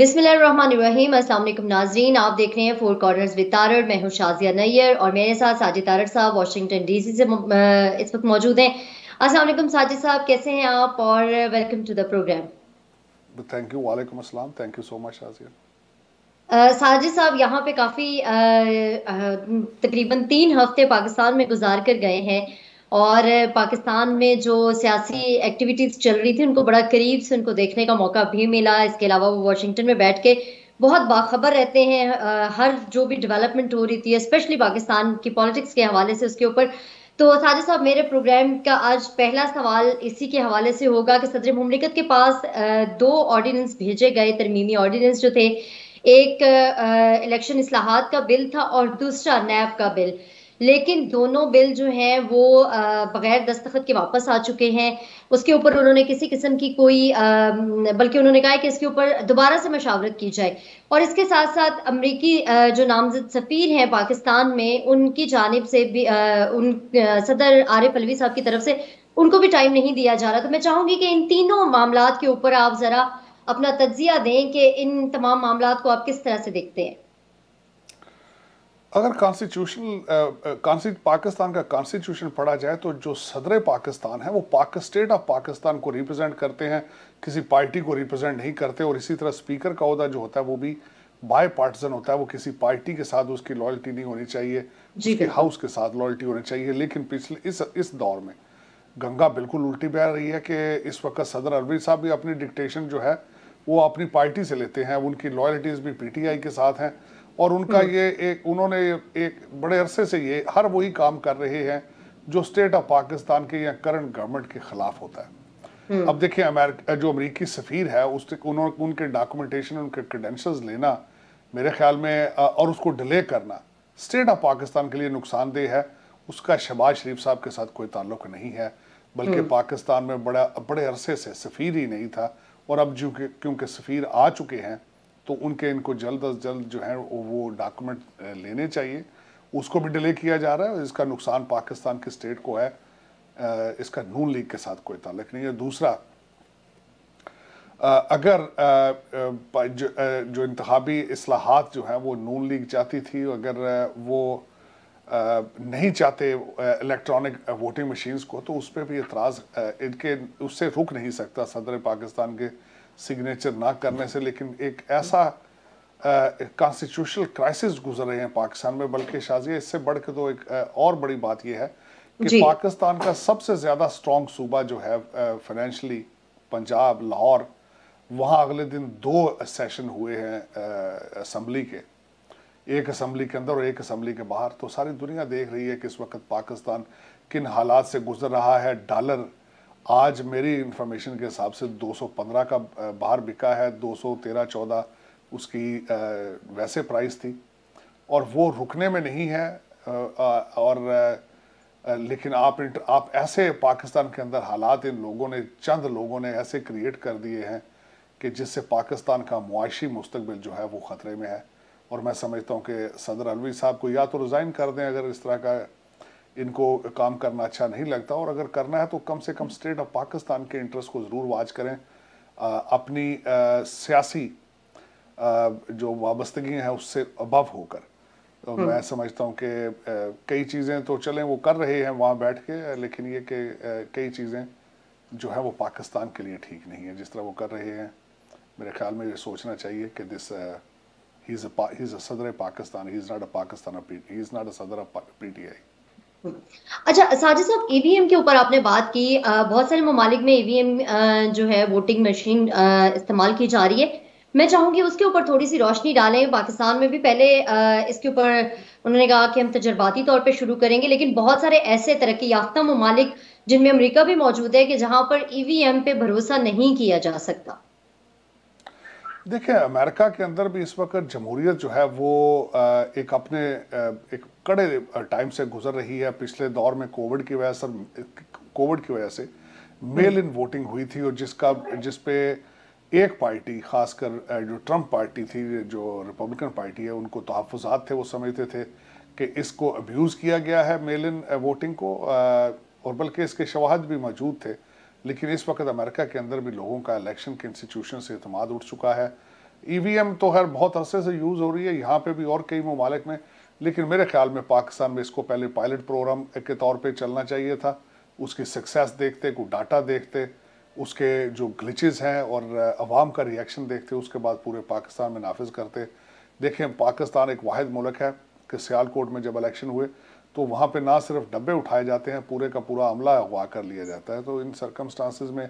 बिस्मिल्लाम असलम नाजरीन आप देख रहे हैं फोर कॉर्नर्स विद तारड़ मैं हूं शाजिया नैयर और मेरे साथ साजिद तारड़ साहब वाशिंगटन डीसी से इस वक्त मौजूद हैं अस्सलाम साजिद साहब कैसे हैं आप और welcome to the program thank you वालेकुम अस्सलाम thank you so much Shazia Sajid साहब यहाँ पे काफ़ी तकरीबन तीन हफ्ते पाकिस्तान में गुजार कर गए हैं और पाकिस्तान में जो सियासी एक्टिविटीज़ चल रही थी उनको बड़ा करीब से उनको देखने का मौका भी मिला इसके अलावा वो वाशिंगटन में बैठ के बहुत बाखबर रहते हैं हर जो भी डेवलपमेंट हो रही थी स्पेशली पाकिस्तान की पॉलिटिक्स के हवाले से उसके ऊपर तो साजिद साहब मेरे प्रोग्राम का आज पहला सवाल इसी के हवाले से होगा कि सदर ममलिकत के पास दो ऑर्डीनेंस भेजे गए तरमीमी ऑर्डीनेंस जो थे एक इलेक्शन असलाहत का बिल था और दूसरा नैब का बिल लेकिन दोनों बिल जो हैं वो बगैर दस्तखत के वापस आ चुके हैं उसके ऊपर उन्होंने किसी किस्म की कोई बल्कि उन्होंने कहा कि इसके ऊपर दोबारा से मशावरत की जाए और इसके साथ साथ अमरीकी जो नामजद सफ़ीर हैं पाकिस्तान में उनकी जानब से भी उन सदर आरिफ अलवी साहब की तरफ से उनको भी टाइम नहीं दिया जा रहा तो मैं चाहूँगी कि इन तीनों मामला के ऊपर आप ज़रा अपना तजिया दें कि इन तमाम मामला को आप किस तरह से देखते हैं अगर कॉन्स्टिट्यूशन uh, uh, पाकिस्तान का कॉन्स्टिट्यूशन पढ़ा जाए तो जो सदर पाकिस्तान है वो पाक स्टेट ऑफ पाकिस्तान को रिप्रेजेंट करते हैं किसी पार्टी को रिप्रेजेंट नहीं करते और इसी तरह स्पीकर का अहदा जो होता है वो भी बाय पार्टीजन होता है वो किसी पार्टी के साथ उसकी लॉयल्टी नहीं होनी चाहिए उसके हाउस के साथ लॉयल्टी होनी चाहिए लेकिन पिछले इस इस दौर में गंगा बिल्कुल उल्टी बह रही है कि इस वक्त सदर अरबी साहब भी अपनी डिक्टेशन जो है वो अपनी पार्टी से लेते हैं उनकी लॉयल्टीज़ भी पीटीआई के साथ हैं और उनका हम्म। ये एक उन्होंने एक बड़े अरसे से ये हर वही काम कर रहे हैं जो स्टेट ऑफ पाकिस्तान के या करंट गवर्नमेंट के खिलाफ होता है हम्म। अब देखिए अमेरिका जो अमरीकी सफ़ीर है उस उन्होंने उनके डॉक्यूमेंटेशन उनके क्रेडेंशल्स लेना मेरे ख्याल में और उसको डिले करना स्टेट ऑफ पाकिस्तान के लिए नुकसानदेह है उसका शहबाज शरीफ साहब के साथ कोई ताल्लुक नहीं है बल्कि हम्म। पाकिस्तान में बड़ा बड़े अरसे से सफ़ीर ही नहीं था और अब जो क्योंकि सफ़ीर आ चुके हैं तो उनके इनको जल्द अज जल्द जो है वो डॉक्यूमेंट लेने चाहिए उसको भी डिले किया जा रहा है इसका नुकसान पाकिस्तान की स्टेट को है इसका नून लीग के साथ कोई ताल्लुक नहीं है दूसरा अगर जो, जो इंतबी असलाहत जो हैं वो नून लीग चाहती थी अगर वो नहीं चाहते इलेक्ट्रॉनिक वोटिंग मशीन्स को तो उस पर भी एतराज़ इनके उससे रुक नहीं सकता सदर पाकिस्तान के सिग्नेचर ना करने से लेकिन एक ऐसा कॉन्स्टिट्यूशनल क्राइसिस गुजर रहे हैं पाकिस्तान में बल्कि शाजिया इससे बढ़ के तो एक आ, और बड़ी बात यह है कि पाकिस्तान का सबसे ज़्यादा स्ट्रॉन्ग सूबा जो है फाइनेंशली पंजाब लाहौर वहाँ अगले दिन दो सेशन हुए हैं असम्बली के एक असम्बली के अंदर और एक असम्बली के बाहर तो सारी दुनिया देख रही है कि इस वक्त पाकिस्तान किन हालात से गुजर रहा है डॉलर आज मेरी इंफॉर्मेशन के हिसाब से 215 का बाहर बिका है 213 14 उसकी वैसे प्राइस थी और वो रुकने में नहीं है और लेकिन आप आप ऐसे पाकिस्तान के अंदर हालात इन लोगों ने चंद लोगों ने ऐसे क्रिएट कर दिए हैं कि जिससे पाकिस्तान का मुआशी मुस्तबिल जो है वो ख़तरे में है और मैं समझता हूँ कि सदर अलवी साहब को या तो रिज़ाइन कर दें अगर इस तरह का इनको काम करना अच्छा नहीं लगता और अगर करना है तो कम से कम स्टेट ऑफ पाकिस्तान के इंटरेस्ट को ज़रूर वाच करें आ, अपनी आ, सियासी आ, जो वाबस्तगी हैं उससे अबव होकर तो हम्म। मैं समझता हूँ कि कई चीज़ें तो चलें वो कर रहे हैं वहाँ बैठ के लेकिन ये कि कई चीज़ें जो है वो पाकिस्तान के लिए ठीक नहीं है जिस तरह वो कर रहे हैं मेरे ख्याल में ये सोचना चाहिए कि दिस ही इज़ अ सदर Pakistan he is not a Pakistan he is not a सदर ऑफ पी टी आई अच्छा साजिद साहब ईवीएम के ऊपर आपने बात की बहुत सारे ममालिक में ईवीएम जो है वोटिंग मशीन इस्तेमाल की जा रही है मैं चाहूंगी उसके ऊपर थोड़ी सी रोशनी डालें पाकिस्तान में भी पहले इसके ऊपर उन्होंने कहा कि हम तजर्बाती तौर पे शुरू करेंगे लेकिन बहुत सारे ऐसे तरक्की याफ्ता ममालिक जिनमें अमरीका भी मौजूद है कि जहां पर ईवीएम e पे भरोसा नहीं किया जा सकता देखिए अमेरिका के अंदर भी इस वक्त जमहूरियत जो है वो एक अपने एक कड़े टाइम से गुजर रही है पिछले दौर में कोविड की वजह से कोविड की वजह से मेल इन वोटिंग हुई थी और जिसका जिस पे एक पार्टी खासकर जो ट्रम्प पार्टी थी जो रिपब्लिकन पार्टी है उनको तहफ़ात थे वो समझते थे कि इसको अब्यूज़ किया गया है मेल इन वोटिंग को और बल्कि इसके शवाहद भी मौजूद थे लेकिन इस वक्त अमेरिका के अंदर भी लोगों का इलेक्शन के इंस्टीट्यूशन से अतमाद उठ चुका है ईवीएम e तो हर बहुत अरसे से यूज़ हो रही है यहाँ पे भी और कई ममालिक में लेकिन मेरे ख्याल में पाकिस्तान में इसको पहले पायलट प्रोग्राम के तौर पे चलना चाहिए था उसकी सक्सेस देखते को डाटा देखते उसके जो ग्लिचेस हैं और अवाम का रिएक्शन देखते उसके बाद पूरे पाकिस्तान में नाफिज करते देखें पाकिस्तान एक वाद मुल्क है कि सियालकोट में जब इलेक्शन हुए तो वहाँ पे ना सिर्फ डब्बे उठाए जाते हैं पूरे का पूरा अमला अगवा कर लिया जाता है तो इन सरकमस्टांसिस में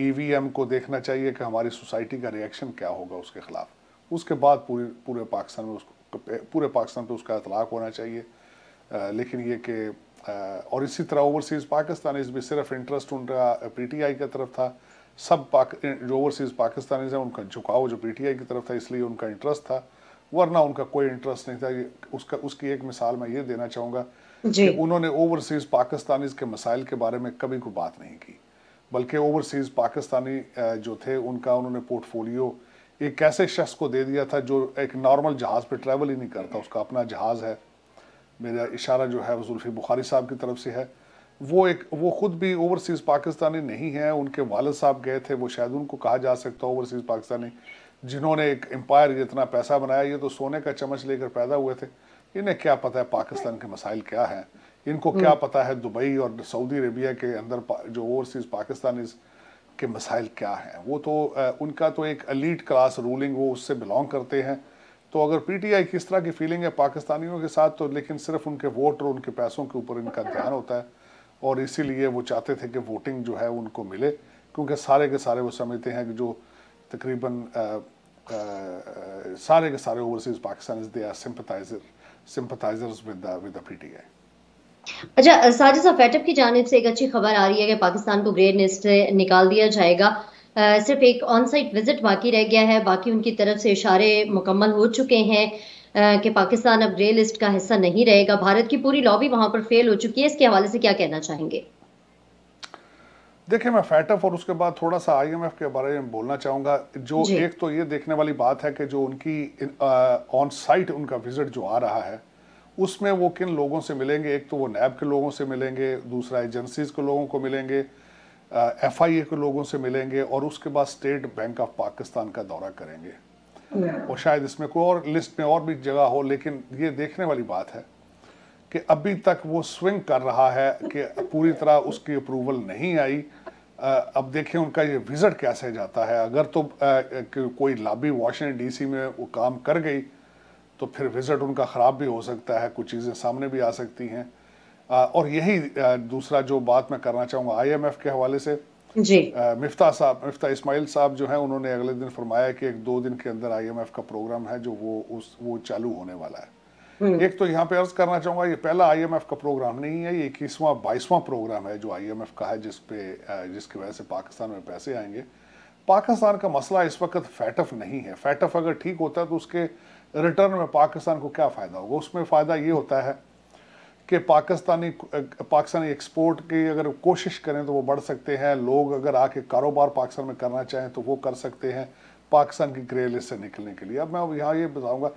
ई e को देखना चाहिए कि हमारी सोसाइटी का रिएक्शन क्या होगा उसके ख़िलाफ़ उसके बाद पूरे पूरे पाकिस्तान में उसको पूरे पाकिस्तान पर उसका इतलाक़ होना चाहिए आ, लेकिन ये कि और इसी तरह ओवरसीज़ पाकिस्तान भी सिर्फ इंटरेस्ट उनका पी टी आई की तरफ था सब पाक जो ओवरसीज़ पाकिस्तानीज हैं उनका झुकाव जो पी टी आई की तरफ था इसलिए उनका इंटरेस्ट था वरना उनका कोई इंटरेस्ट नहीं था उसका उसकी एक मिसाल मैं ये देना चाहूंगा कि उन्होंने ओवरसीज पाकिस्तानी के मसाइल के बारे में कभी कोई बात नहीं की बल्कि ओवरसीज पाकिस्तानी जो थे उनका उन्होंने पोर्टफोलियो एक ऐसे शख्स को दे दिया था जो एक नॉर्मल जहाज़ पे ट्रैवल ही नहीं करता उसका अपना जहाज़ है मेरा इशारा जो है जुल्फ़ी बुखारी साहब की तरफ से है वो एक वो ख़ुद भी ओवरसीज़ पाकिस्तानी नहीं है उनके वालद साहब गए थे वो शायद उनको कहा जा सकता ओवरसीज़ पाकिस्तानी जिन्होंने एक एम्पायर इतना पैसा बनाया ये तो सोने का चमच लेकर पैदा हुए थे इन्हें क्या पता है पाकिस्तान के मसाइल क्या हैं इनको क्या हम्म। पता है दुबई और सऊदी अरेबिया के अंदर जो ओवरसीज पाकिस्तान के मसाइल क्या हैं वो तो उनका तो एक अलीट क्लास रूलिंग वो उससे बिलोंग करते हैं तो अगर पीटीआई किस तरह की फीलिंग है पाकिस्तानियों के साथ तो लेकिन सिर्फ उनके वोट और उनके पैसों के ऊपर इनका ध्यान होता है और इसीलिए वो चाहते थे कि वोटिंग जो है उनको मिले क्योंकि सारे के सारे वो समझते हैं कि जो तकरीबन सारे के सारे overseas Pakistan they are sympathiser sympathisers with the with the PTI अच्छा साजिद साहब फैटअप की जानिब से एक अच्छी खबर आ रही है कि पाकिस्तान को ग्रे लिस्ट से निकाल दिया जाएगा आ, सिर्फ एक ऑन साइट विजिट बाकी रह गया है बाकी उनकी तरफ से इशारे मुकम्मल हो चुके हैं कि पाकिस्तान अब ग्रे लिस्ट का हिस्सा नहीं रहेगा भारत की पूरी लॉबी वहां पर फेल हो चुकी है इसके हवाले से क्या कहना चाहेंगे देखिए मैं फैटअप और उसके बाद थोड़ा सा आईएमएफ के बारे में बोलना चाहूँगा जो एक तो ये देखने वाली बात है कि जो उनकी ऑन साइट उनका विजिट जो आ रहा है उसमें वो किन लोगों से मिलेंगे एक तो वो नैब के लोगों से मिलेंगे दूसरा एजेंसीज के लोगों को मिलेंगे एफ आई ए के लोगों से मिलेंगे और उसके बाद स्टेट बैंक ऑफ पाकिस्तान का दौरा करेंगे और शायद इसमें कोई और लिस्ट में और भी जगह हो लेकिन ये देखने वाली बात है कि अभी तक वो स्विंग कर रहा है कि पूरी तरह उसकी अप्रूवल नहीं आई अब देखें उनका ये विज़िट कैसे जाता है अगर तो कोई लाबी वाशिंगटन डीसी में वो काम कर गई तो फिर विज़िट उनका ख़राब भी हो सकता है कुछ चीज़ें सामने भी आ सकती हैं और यही दूसरा जो बात मैं करना चाहूँगा एफ के हवाले से जी मिफ्ता साहब मिफ्ता इस्माइल साहब जो है उन्होंने अगले दिन फरमाया कि एक दो दिन के अंदर आईएमएफ का प्रोग्राम है जो वो उस वो चालू होने वाला है हम्म। एक तो यहाँ पे अर्ज करना चाहूंगा ये पहला आईएमएफ का प्रोग्राम नहीं है ये इक्कीसवां बाईसवां प्रोग्राम है जो आईएमएफ का है जिसपे जिसकी वजह से पाकिस्तान में पैसे आएंगे पाकिस्तान का मसला इस वक्त फैटफ नहीं है फैटफ अगर ठीक होता है तो उसके रिटर्न में पाकिस्तान को क्या फ़ायदा होगा उसमें फ़ायदा ये होता है कि पाकिस्तानी पाकिस्तानी एक्सपोर्ट की अगर कोशिश करें तो वो बढ़ सकते हैं लोग अगर आके कारोबार पाकिस्तान में करना चाहें तो वो कर सकते हैं पाकिस्तान की ग्रे लिस्ट से निकलने के लिए अब मैं यहाँ ये बताऊँगा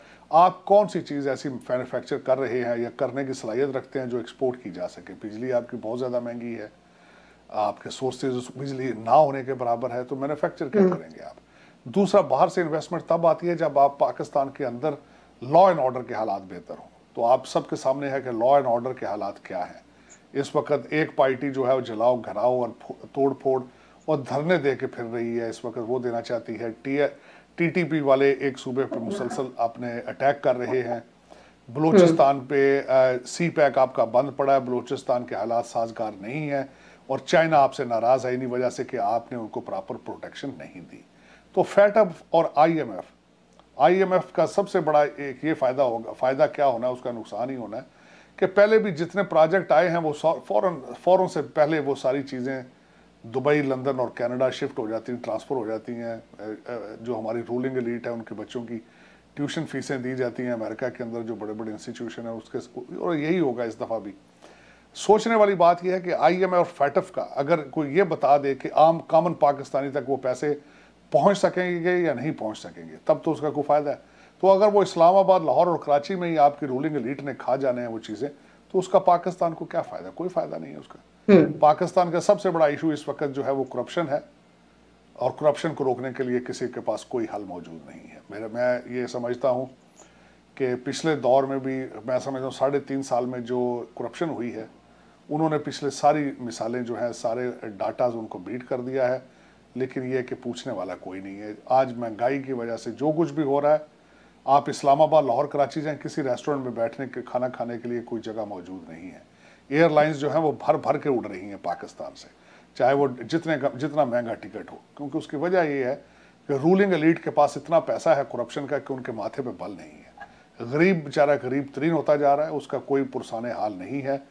आप कौन सी चीज़ ऐसी मैनुफैक्चर कर रहे हैं या करने की सलाहियत रखते हैं जो एक्सपोर्ट की जा सके बिजली आपकी बहुत ज़्यादा महंगी है आपके सोर्सेज बिजली ना होने के बराबर है तो मैनुफैक्चर क्या हम्म। करेंगे आप दूसरा बाहर से इन्वेस्टमेंट तब आती है जब आप पाकिस्तान के अंदर लॉ एंड ऑर्डर के हालात बेहतर हों तो आप सबके सामने है कि लॉ एंड ऑर्डर के हालात क्या हैं इस वक्त एक पार्टी जो है वो जलाओ घराओ और तोड़ फोड़ और धरने दे के फिर रही है इस वक्त वो देना चाहती है टी पी वाले एक सूबे पर मुसलसल आपने अटैक कर रहे हैं बलूचिस्तान पे सी पैक आपका बंद पड़ा है बलूचिस्तान के हालात साजगार नहीं है और चाइना आपसे नाराज है इन्हीं वजह से कि आपने उनको प्रॉपर प्रोटेक्शन नहीं दी तो फैटअप और आईएमएफ आईएमएफ का सबसे बड़ा एक ये फ़ायदा होगा फ़ायदा क्या होना है उसका नुकसान ही होना है कि पहले भी जितने प्रोजेक्ट आए हैं वो फौरन फौरन से पहले वो सारी चीज़ें दुबई लंदन और कनाडा शिफ्ट हो जाती हैं ट्रांसफ़र हो जाती हैं जो हमारी रूलिंग एलीट है उनके बच्चों की ट्यूशन फीसें दी जाती हैं अमेरिका के अंदर जो बड़े बड़े इंस्टीट्यूशन हैं उसके और यही होगा इस दफ़ा भी सोचने वाली बात यह है कि आईएमएफ और फैटफ का अगर कोई ये बता दे कि आम कामन पाकिस्तानी तक वो पैसे पहुँच सकेंगे या नहीं पहुँच सकेंगे तब तो उसका कोई फ़ायदा है तो अगर वो इस्लामाबाद लाहौर और कराची में ही आपकी रूलिंग एलिट ने खा जाने हैं वो चीज़ें तो उसका पाकिस्तान को क्या फ़ायदा कोई फ़ायदा नहीं है उसका हम्म। पाकिस्तान का सबसे बड़ा इशू इस वक्त जो है वो करप्शन है और करप्शन को रोकने के लिए किसी के पास कोई हल मौजूद नहीं है मेरे मैं ये समझता हूँ कि पिछले दौर में भी मैं समझता हूँ साढ़े तीन साल में जो करप्शन हुई है उन्होंने पिछले सारी मिसालें जो हैं सारे डाटाज उनको बीट कर दिया है लेकिन ये कि पूछने वाला कोई नहीं है आज महंगाई की वजह से जो कुछ भी हो रहा है आप इस्लामाबाद लाहौर कराची जाएँ किसी रेस्टोरेंट में बैठने के खाना खाने के लिए कोई जगह मौजूद नहीं है एयरलाइंस जो है वो भर भर के उड़ रही हैं पाकिस्तान से चाहे वो जितने जितना महंगा टिकट हो क्योंकि उसकी वजह ये है कि रूलिंग एलीट के पास इतना पैसा है करप्शन का कि उनके माथे पर बल नहीं है गरीब बेचारा गरीब तरीन होता जा रहा है उसका कोई पुरसाने हाल नहीं है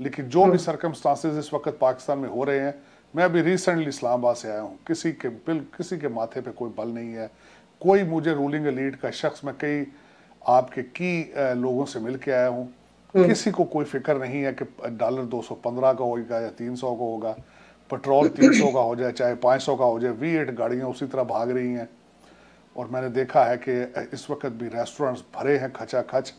लेकिन जो भी सरकमस्टांसेज hmm. इस वक्त पाकिस्तान में हो रहे हैं मैं अभी रिसेंटली इस्लामाबाद से आया हूँ किसी के बिल किसी के माथे पे कोई बल नहीं है कोई मुझे रूलिंग लीड का शख्स मैं कई आपके की लोगों से मिल के आया हूँ हम्म। किसी को कोई फिक्र नहीं है कि डॉलर 215 का होगा या 300 का होगा पेट्रोल 300 का हो जाए चाहे 500 का हो जाए वी एट गाड़ियाँ उसी तरह भाग रही हैं और मैंने देखा है कि इस वक्त भी रेस्टोरेंट्स भरे हैं खचा खच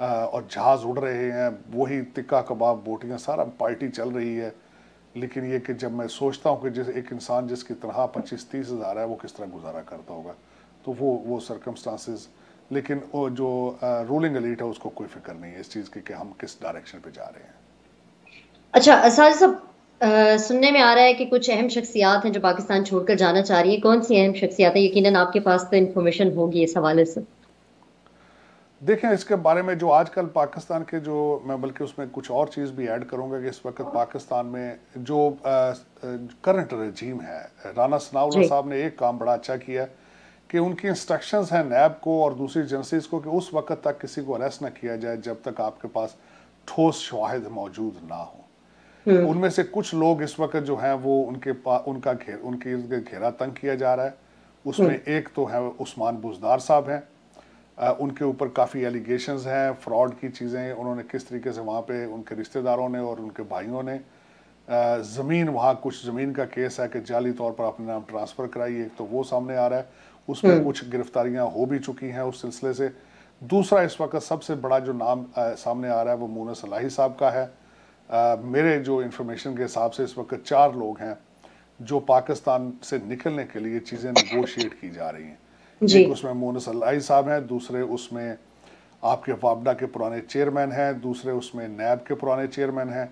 और जहाज उड़ रहे हैं वही तिक्का कबाब बोटियाँ सारा पार्टी चल रही है लेकिन ये कि जब मैं सोचता हूँ कि जिस एक इंसान जिसकी तरह पच्चीस तीस हज़ार है वो किस तरह गुजारा करता होगा तो वो वो सरकमस्टांसिस लेकिन वो जो रूलिंग एलिट है उसको कोई फिक्र नहीं है इस चीज़ की कि हम किस डायरेक्शन पे जा रहे हैं अच्छा साज साहब सुनने में आ रहा है कि कुछ अहम शख्सियात हैं जो पाकिस्तान छोड़कर जाना चाह रही है कौन सी अहम शख्सियात है यकीन आपके पास तो इन्फॉर्मेशन होगी इस हवाले से देखें इसके बारे में जो आजकल पाकिस्तान के जो मैं बल्कि उसमें कुछ और चीज़ भी ऐड करूंगा कि इस वक्त पाकिस्तान में जो करंट रजीम है राना सनाउल्ला साहब ने एक काम बड़ा अच्छा किया है कि उनकी इंस्ट्रक्शंस हैं नैब को और दूसरी एजेंसीज को कि उस वक्त तक किसी को अरेस्ट ना किया जाए जब तक आपके पास ठोस शवाहद मौजूद ना हो हम्म। उनमें से कुछ लोग इस वक्त जो हैं वो उनके पास उनका घेर उनकी घेरा तंग किया जा रहा है उसमें हम्म। एक तो है उस्मान बुजदार साहब हैं उनके ऊपर काफ़ी एलिगेशन हैं फ्रॉड की चीज़ें उन्होंने किस तरीके से वहाँ पे उनके रिश्तेदारों ने और उनके भाइयों ने ज़मीन वहाँ कुछ ज़मीन का केस है कि जाली तौर पर अपने नाम ट्रांसफ़र कराई एक तो वो सामने आ रहा है उसमें हम्म। कुछ गिरफ्तारियां हो भी चुकी हैं उस सिलसिले से दूसरा इस वक्त सबसे बड़ा जो नाम आ, सामने आ रहा है वो मोना सलाही साहब का है आ, मेरे जो इन्फॉर्मेशन के हिसाब से इस वक्त चार लोग हैं जो पाकिस्तान से निकलने के लिए चीज़ें नगोशिएट की जा रही हैं एक उसमें मोना सलाही साहब हैं दूसरे उसमें आपके वापडा के पुराने चेयरमैन हैं दूसरे उसमें नैब के पुराने चेयरमैन हैं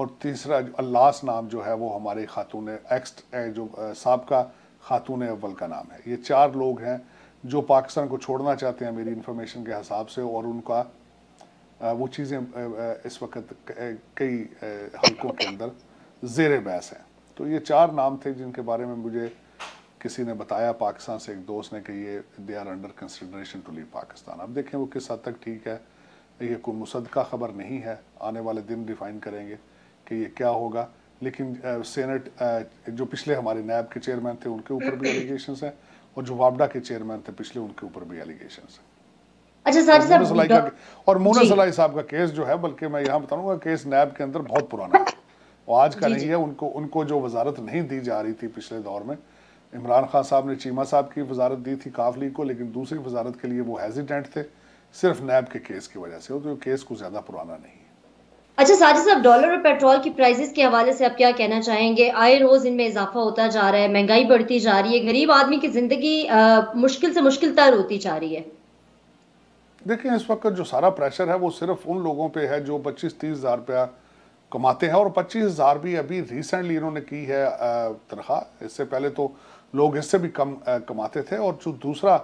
और तीसरा अल्लास नाम जो है वो हमारे खातून एक्स जो साहब का खातून अव्वल का नाम है ये चार लोग हैं जो पाकिस्तान को छोड़ना चाहते हैं मेरी इन्फॉर्मेशन के हिसाब से और उनका वो चीज़ें इस वक्त कई हलकों के अंदर जेर बहस हैं तो ये चार नाम थे जिनके बारे में मुझे किसी ने बताया पाकिस्तान से एक दोस्त ने कि ये they are under consideration to leave Pakistan अब देखें वो किस हद तक ठीक है ये कोई मुसदका खबर नहीं है आने वाले दिन डिफाइन करेंगे कि ये क्या होगा लेकिन सेनेट जो पिछले हमारे नैब के चेयरमैन थे उनके ऊपर भी एलिगेशन है और जो वाबडा के चेयरमैन थे पिछले उनके ऊपर भी एलिगेशन है अच्छा और मोना साहब का केस जो है बल्कि मैं यहाँ बताऊंगा केस नैब के अंदर बहुत पुराना है वो आज का नहीं है उनको उनको जो वजारत नहीं दी जा रही थी पिछले दौर में इमरान खान साहब ने चीमा साहब की वजारत दी थी काफली को लेकिन दूसरी वजारत के लिए वो हेजिटेंट थे सिर्फ नैब के केस की वजह से तो केस को ज़्यादा पुराना नहीं अच्छा साजिद साहब डॉलर और पेट्रोल की प्राइसेस के हवाले से आप क्या कहना चाहेंगे आए रोज इनमें इजाफा होता जा रहा है महंगाई बढ़ती जा रही है गरीब आदमी की जिंदगी मुश्किल से मुश्किल तर होती जा रही है देखिए इस वक्त जो सारा प्रेशर है वो सिर्फ उन लोगों पे है जो 25 तीस हज़ार रुपया कमाते हैं और पच्चीस हज़ार भी अभी रिसेंटली इन्होंने की है तनख्वाह इससे पहले तो लोग इससे भी कम कमाते थे और जो दूसरा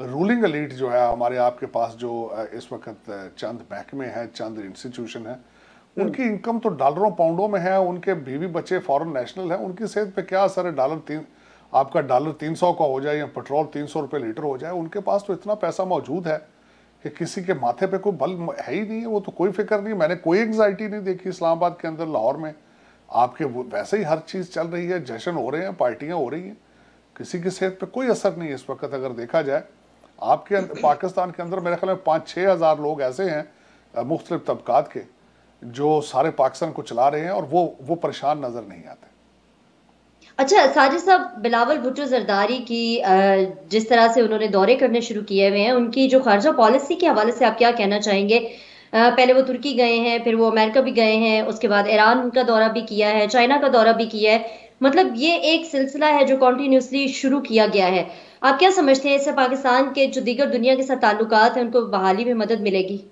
रूलिंग एलीट जो है हमारे आपके पास जो इस वक्त चंद महकमे हैं चंद इंस्टीट्यूशन है उनकी इनकम तो डॉलरों पाउंडों में है उनके बीवी बच्चे फॉरेन नेशनल हैं उनकी सेहत पे क्या असर है डॉलर तीन आपका डॉलर तीन सौ का हो जाए या पेट्रोल तीन सौ रुपये लीटर हो जाए उनके पास तो इतना पैसा मौजूद है कि किसी के माथे पे कोई बल है ही नहीं है वो तो कोई फिक्र नहीं मैंने कोई एग्जाइटी नहीं देखी इस्लामाबाद के अंदर लाहौर में आपके वैसे ही हर चीज़ चल रही है जश्न हो रहे हैं पार्टियाँ हो रही हैं किसी की सेहत पर कोई असर नहीं है इस वक्त अगर देखा जाए आपके पाकिस्तान के अंदर मेरे ख्याल में पाँच छः हज़ार लोग ऐसे हैं मुख्तलिफ तबकात के जो सारे पाकिस्तान को चला रहे हैं और वो वो परेशान नजर नहीं आते अच्छा साजिद साहब बिलावल भुट्टो जरदारी की जिस तरह से उन्होंने दौरे करने शुरू किए हुए हैं उनकी जो खारजा पॉलिसी के हवाले से आप क्या कहना चाहेंगे पहले वो तुर्की गए हैं फिर वो अमेरिका भी गए हैं उसके बाद ईरान का दौरा भी किया है चाइना का दौरा भी किया है मतलब ये एक सिलसिला है जो कॉन्टीन्यूसली शुरू किया गया है आप क्या समझते हैं इससे पाकिस्तान के जो दीगर दुनिया के साथ ताल्लुक हैं उनको बहाली में मदद मिलेगी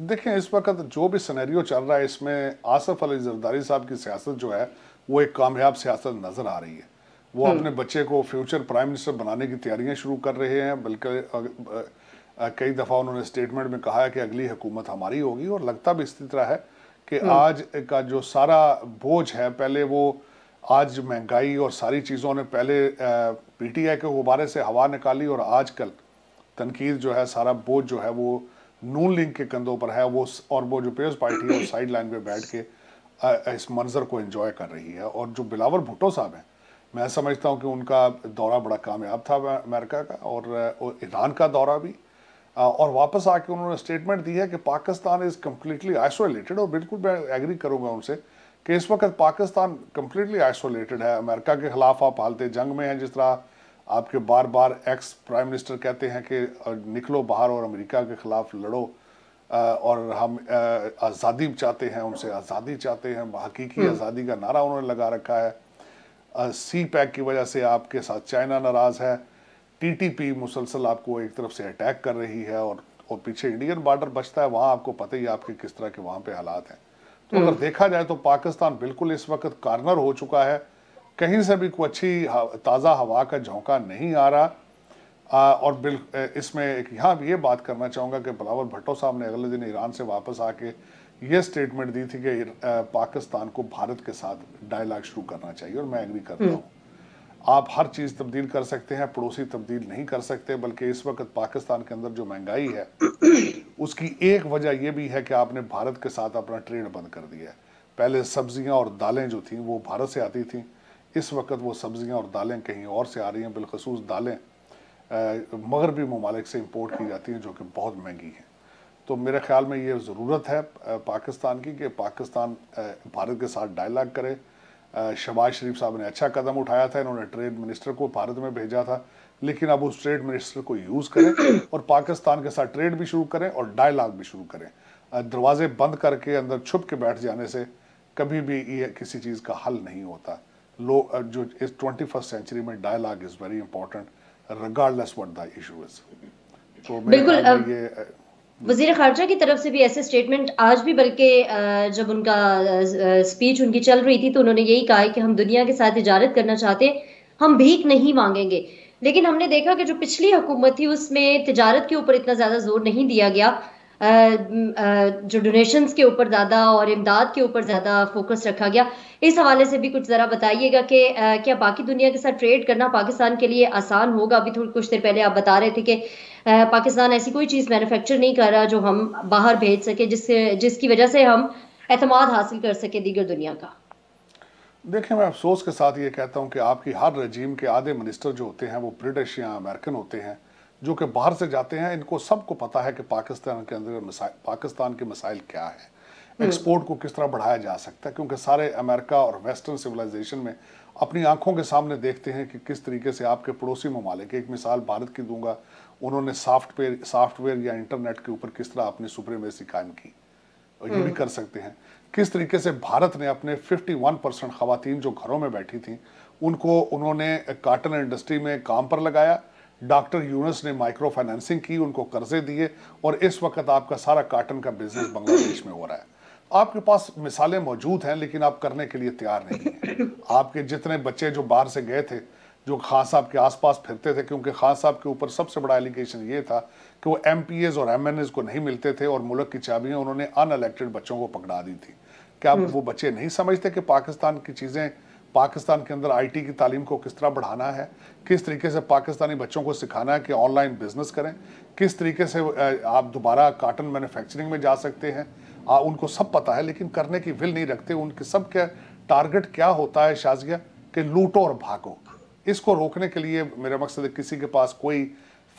देखें इस वक्त जो भी सिनेरियो चल रहा है इसमें आसफ अली जरदारी साहब की सियासत जो है वो एक कामयाब सियासत नज़र आ रही है वो हम्म। अपने बच्चे को फ्यूचर प्राइम मिनिस्टर बनाने की तैयारियां शुरू कर रहे हैं बल्कि कई दफ़ा उन्होंने स्टेटमेंट में कहा है कि अगली हुकूमत हमारी होगी और लगता भी इसी तरह है कि हम्म। आज का जो सारा बोझ है पहले वो आज महंगाई और सारी चीज़ों ने पहले पीटीआई के गुब्बारे से हवा निकाली और आजकल तनकीद जो है सारा बोझ जो है वो नून लिंग के कंधों पर है वो और वो जो पीपल्स पार्टी है साइड लाइन पे बैठ के इस मंजर को एंजॉय कर रही है और जो बिलावर भुट्टो साहब हैं मैं समझता हूँ कि उनका दौरा बड़ा कामयाब था अमेरिका का और ईरान का दौरा भी और वापस आके उन्होंने स्टेटमेंट दी है कि पाकिस्तान इज़ कम्प्लीटली आइसोलेटेड और बिल्कुल मैं एग्री करूँगा उनसे कि इस वक्त पाकिस्तान कम्प्लीटली आइसोलेटेड है अमेरिका के खिलाफ आप हालते जंग में हैं जिस तरह आपके बार बार एक्स प्राइम मिनिस्टर कहते हैं कि निकलो बाहर और अमेरिका के ख़िलाफ़ लड़ो और हम आज़ादी चाहते हैं उनसे आज़ादी चाहते हैं हकीकी हम्म। आज़ादी का नारा उन्होंने लगा रखा है सी पैक की वजह से आपके साथ चाइना नाराज़ है टीटीपी मुसलसल आपको एक तरफ से अटैक कर रही है और और पीछे इंडियन बॉर्डर बचता है वहाँ आपको पता ही आपके किस तरह के वहाँ पे हालात हैं तो अगर हम्म। देखा जाए तो पाकिस्तान बिल्कुल इस वक्त कार्नर हो चुका है कहीं से भी कोई अच्छी ताज़ा हवा का झोंका नहीं आ रहा आ, और बिल इसमें एक यहाँ भी ये बात करना चाहूँगा कि बलावर भट्टो साहब ने अगले दिन ईरान से वापस आके ये स्टेटमेंट दी थी कि पाकिस्तान को भारत के साथ डायलाग शुरू करना चाहिए और मैं एग्री करता हम्म। हूँ आप हर चीज़ तब्दील कर सकते हैं पड़ोसी तब्दील नहीं कर सकते बल्कि इस वक्त पाकिस्तान के अंदर जो महंगाई है उसकी एक वजह यह भी है कि आपने भारत के साथ अपना ट्रेड बंद कर दिया है पहले सब्जियां और दालें जो थी वो भारत से आती थी इस वक्त वो सब्ज़ियाँ और दालें कहीं और से आ रही हैं बिलखसूस दालें मगरबी ममालिक से इम्पोर्ट की जाती हैं जो कि बहुत महंगी हैं तो मेरे ख्याल में ये ज़रूरत है पाकिस्तान की कि पाकिस्तान भारत के साथ डायलाग करे शबाज शरीफ साहब ने अच्छा कदम उठाया था इन्होंने ट्रेड मिनिस्टर को भारत में भेजा था लेकिन अब उस ट्रेड मिनिस्टर को यूज़ करें और पाकिस्तान के साथ ट्रेड भी शुरू करें और डायलाग भी शुरू करें दरवाजे बंद करके अंदर छुप के बैठ जाने से कभी भी ये किसी चीज़ का हल नहीं होता लो जो इस ट्वेंटी फर्स्ट सेंचुरी में dialogue is very important regardless what the issue is तो बिल्कुल ये वजीर खारजा की तरफ से भी ऐसे स्टेटमेंट आज भी बल्कि जब उनका स्पीच उनकी चल रही थी तो उन्होंने यही कहा कि हम दुनिया के साथ इजारत करना चाहते हैं हम भीख नहीं मांगेंगे लेकिन हमने देखा कि जो पिछली हुकूमत थी उसमें तजारत के ऊपर इतना ज़्यादा जोर नहीं दिया गया जो डोनेशंस के ऊपर ज़्यादा और इमदाद के ऊपर ज़्यादा फोकस रखा गया इस हवाले से भी कुछ ज़रा बताइएगा कि क्या बाकी दुनिया के साथ ट्रेड करना पाकिस्तान के लिए आसान होगा अभी थोड़ी कुछ देर पहले आप बता रहे थे कि पाकिस्तान ऐसी कोई चीज़ मैन्युफैक्चर नहीं कर रहा जो हम बाहर भेज सके जिससे जिसकी वजह से हम अतमाद हासिल कर सके दीगर दुनिया का देखें मैं अफसोस के साथ ये कहता हूँ कि आपकी हर रजीम के आधे मिनिस्टर जो होते हैं वो ब्रिटिश या अमेरिकन होते हैं जो कि बाहर से जाते हैं इनको सबको पता है कि पाकिस्तान के अंदर पाकिस्तान के मिसाइल क्या है हम्म। एक्सपोर्ट को किस तरह बढ़ाया जा सकता है क्योंकि सारे अमेरिका और वेस्टर्न सिविलाइजेशन में अपनी आंखों के सामने देखते हैं कि किस तरीके से आपके पड़ोसी ममालिक एक मिसाल भारत की दूंगा उन्होंने सॉफ्टवेयर सॉफ्टवेयर या इंटरनेट के ऊपर किस तरह अपनी सुप्रीमेसी कायम की और ये भी हम्म। कर सकते हैं किस तरीके से भारत ने अपने 51 परसेंट खातन जो घरों में बैठी थी उनको उन्होंने काटन इंडस्ट्री में काम पर लगाया डॉक्टर यूनस ने माइक्रो फाइनेंसिंग की उनको कर्जे दिए और इस वक्त आपका सारा काटन का बिजनेस बांग्लादेश में हो रहा है आपके पास मिसालें मौजूद हैं लेकिन आप करने के लिए तैयार नहीं हैं आपके जितने बच्चे जो बाहर से गए थे जो खान साहब के आसपास फिरते थे क्योंकि खान साहब के ऊपर सबसे बड़ा एलिगेशन ये था कि वो एम और एम को नहीं मिलते थे और मुल्क की चाबियाँ उन्होंने अनएलेक्टेड बच्चों को पकड़ा दी थी क्या हम्म। वो बच्चे नहीं समझते कि पाकिस्तान की चीज़ें पाकिस्तान के अंदर आईटी की तालीम को किस तरह बढ़ाना है किस तरीके से पाकिस्तानी बच्चों को सिखाना है कि ऑनलाइन बिजनेस करें किस तरीके से आप दोबारा काटन मैन्युफैक्चरिंग में जा सकते हैं आ, उनको सब पता है लेकिन करने की विल नहीं रखते उनके सब क्या टारगेट क्या होता है शाजिया कि लूटो और भागो इसको रोकने के लिए मेरा मकसद किसी के पास कोई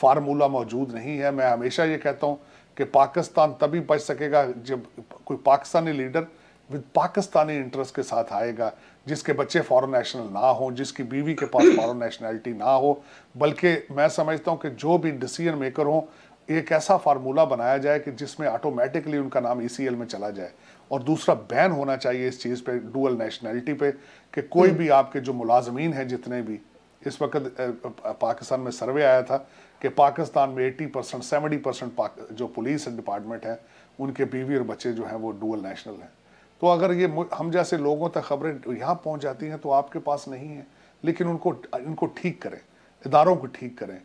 फार्मूला मौजूद नहीं है मैं हमेशा ये कहता हूँ कि पाकिस्तान तभी बच सकेगा जब कोई Pakistani leader with Pakistani interest के साथ आएगा जिसके बच्चे फॉरेन नेशनल ना हो जिसकी बीवी के पास फॉरेन नेशनैलिटी ना हो बल्कि मैं समझता हूँ कि जो भी डिसीजन मेकर हो एक ऐसा फार्मूला बनाया जाए कि जिसमें ऑटोमेटिकली उनका नाम ई e में चला जाए और दूसरा बैन होना चाहिए इस चीज़ पे डुअल नेशनैलिटी पे कि कोई भी आपके जो मुलाजमीन हैं जितने भी इस वक्त पाकिस्तान में सर्वे आया था कि पाकिस्तान में 80 परसेंट सेवेंटी परसेंट जो पुलिस डिपार्टमेंट है उनके बीवी और बच्चे जो हैं वो डुअल नेशनल हैं तो अगर ये हम जैसे लोगों तक खबरें यहाँ पहुँच जाती हैं तो आपके पास नहीं है लेकिन उनको इनको ठीक करें इदारों को ठीक करें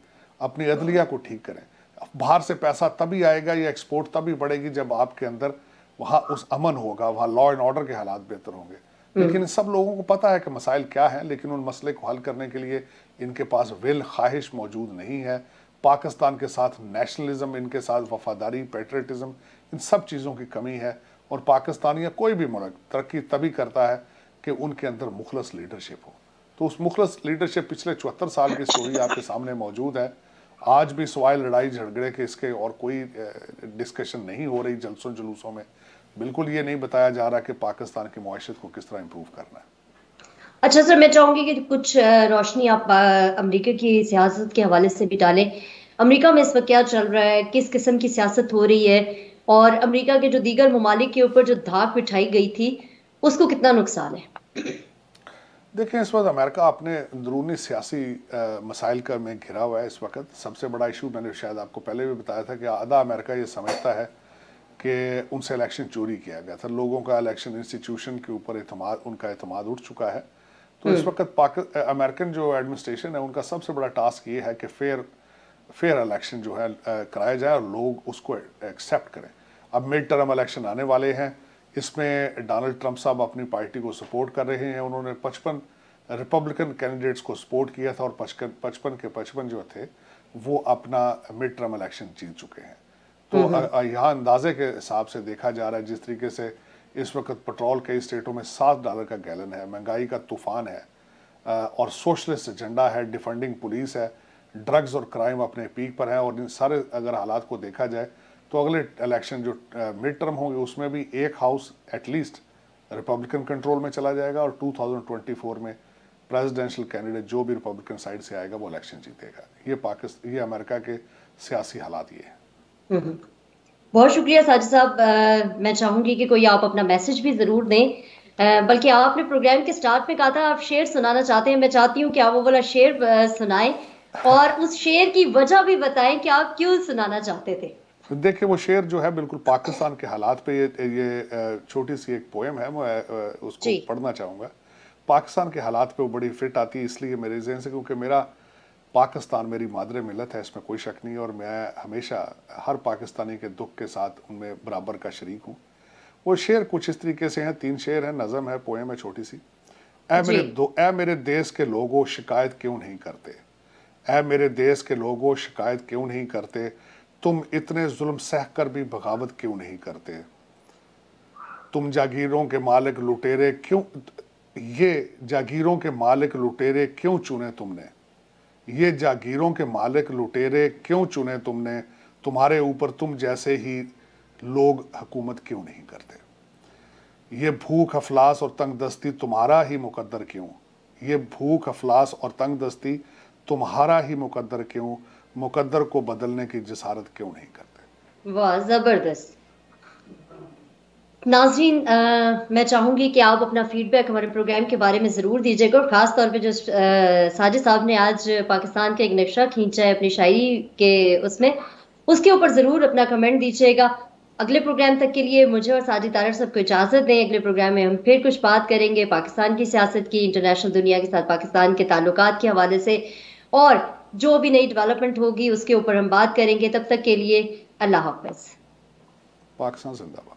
अपनी अदलिया को ठीक करें बाहर से पैसा तभी आएगा या एक्सपोर्ट तभी बढ़ेगी जब आपके अंदर वहाँ उस अमन होगा वहाँ लॉ एंड ऑर्डर के हालात बेहतर होंगे हम्म। लेकिन सब लोगों को पता है कि मसाइल क्या हैं लेकिन उन मसले को हल करने के लिए इनके पास विल ख्वाहिश मौजूद नहीं है पाकिस्तान के साथ नेशनलिज्म इनके साथ वफादारी पेट्रेटिज्म इन सब चीज़ों की कमी है और पाकिस्तान या कोई भी मुल्क तरक्की तभी करता है कि उनके अंदर मुखलस लीडरशिप हो तो उस मुखलस लीडरशिप पिछले चौहत्तर साल की स्टोरी आपके सामने मौजूद है आज भी सवाए लड़ाई झगड़े के इसके और कोई डिस्कशन नहीं हो रही जलसों जुलूसों में बिल्कुल ये नहीं बताया जा रहा कि पाकिस्तान की मुआशत को किस तरह इम्प्रूव करना है अच्छा सर मैं चाहूंगी कि कुछ रोशनी आप अमेरिका की सियासत के हवाले से भी डालें अमेरिका में इस वक्त क्या चल रहा है किस किस्म की सियासत हो रही है और अमेरिका के जो दीगर ममालिक के ऊपर जो धाक बिठाई गई थी उसको कितना नुकसान है देखें इस वक्त अमेरिका अपने अंदरूनी सियासी मसाइल का में घिरा हुआ है इस वक्त सबसे बड़ा इशू मैंने शायद आपको पहले भी बताया था कि आधा अमेरिका ये समझता है कि उनसे इलेक्शन चोरी किया गया था लोगों का इलेक्शन इंस्टीट्यूशन के ऊपर एतमाद उनका एतमाद उठ चुका है तो इस हम्म। वक्त पाक अमेरिकन जो एडमिनिस्ट्रेशन है उनका सबसे बड़ा टास्क ये है कि फेयर फेयर इलेक्शन जो है कराया जाए और लोग उसको एक्सेप्ट करें अब मिड टर्म इलेक्शन आने वाले हैं इसमें डोनाल्ड ट्रंप साहब अपनी पार्टी को सपोर्ट कर रहे हैं उन्होंने पचपन रिपब्लिकन कैंडिडेट्स को सपोर्ट किया था और पचपन पचपन के पचपन जो थे वो अपना मिड टर्म इलेक्शन जीत चुके हैं तो यहाँ अंदाजे के हिसाब से देखा जा रहा है जिस तरीके से इस वक्त पेट्रोल कई स्टेटों में सात डॉलर का गैलन है महंगाई का तूफान है और सोशलिस्ट एजेंडा है डिफेंडिंग पुलिस है ड्रग्स और क्राइम अपने पीक पर है और इन सारे अगर हालात को देखा जाए तो अगले इलेक्शन जो मिड टर्म होंगे उसमें भी एक हाउस एटलीस्ट रिपब्लिकन कंट्रोल में चला जाएगा और 2024 में प्रेसिडेंशियल कैंडिडेट जो भी रिपब्लिकन साइड से आएगा वो इलेक्शन जीतेगा ये पाकिस्तान ये अमेरिका के सियासी हालात ये बहुत शुक्रिया साजिद साहब मैं चाहूँगी कि कोई आप अपना मैसेज भी ज़रूर दें बल्कि आपने प्रोग्राम के स्टार्ट में कहा था आप शेर सुनाना चाहते हैं मैं चाहती हूँ कि आप वो वाला शेर सुनाएं और उस शेर की वजह भी बताएं कि आप क्यों सुनाना चाहते थे देखिए वो शेर जो है बिल्कुल पाकिस्तान के हालात पे ये ये छोटी सी एक पोएम है मैं उसको पढ़ना चाहूँगा पाकिस्तान के हालात पे वो बड़ी फिट आती है इसलिए मेरे जहन से क्योंकि मेरा पाकिस्तान मेरी मादरे मिलत है इसमें कोई शक नहीं और मैं हमेशा हर पाकिस्तानी के दुख के साथ उनमें बराबर का शरीक हूँ वो शेर कुछ इस तरीके से हैं तीन शेर हैं नज़म है पोएम है छोटी सी ए मेरे दो ए मेरे देश के लोगों शिकायत क्यों नहीं करते ऐ मेरे देश के लोगों शिकायत क्यों नहीं करते तुम इतने जुल्म सह कर भी बगावत क्यों नहीं करते तुम जागीरों के मालिक लुटेरे क्यों ये जागीरों के मालिक लुटेरे क्यों चुने तुमने ये जागीरों के मालिक लुटेरे क्यों चुने तुमने तुम्हारे ऊपर तुम जैसे ही लोग हुकूमत क्यों नहीं करते ये भूख अफलास और तंग दस्ती तुम्हारा ही मुकद्दर क्यों ये भूख अफलास और तंग दस्ती तुम्हारा ही मुकद्दर क्यों मुकद्दर को बदलने की जसारत क्यों नहीं करते वाह जबरदस्त नाजरीन मैं चाहूंगी कि आप अपना फीडबैक हमारे प्रोग्राम के बारे में ज़रूर दीजिएगा और ख़ास तौर पे जो साजिद साहब ने आज पाकिस्तान का एक नक्शा खींचा है अपनी शायरी के उसमें उसके ऊपर ज़रूर अपना कमेंट दीजिएगा अगले प्रोग्राम तक के लिए मुझे और साजिद तारर सबको इजाज़त दें अगले प्रोग्राम में हम फिर कुछ बात करेंगे पाकिस्तान की सियासत की इंटरनेशनल दुनिया के साथ पाकिस्तान के ताल्लुक के हवाले से और जो भी नई डेवलपमेंट होगी उसके ऊपर हम बात करेंगे तब तक के लिए अल्लाह हाफिज पाकिस्तान जिंदाबाद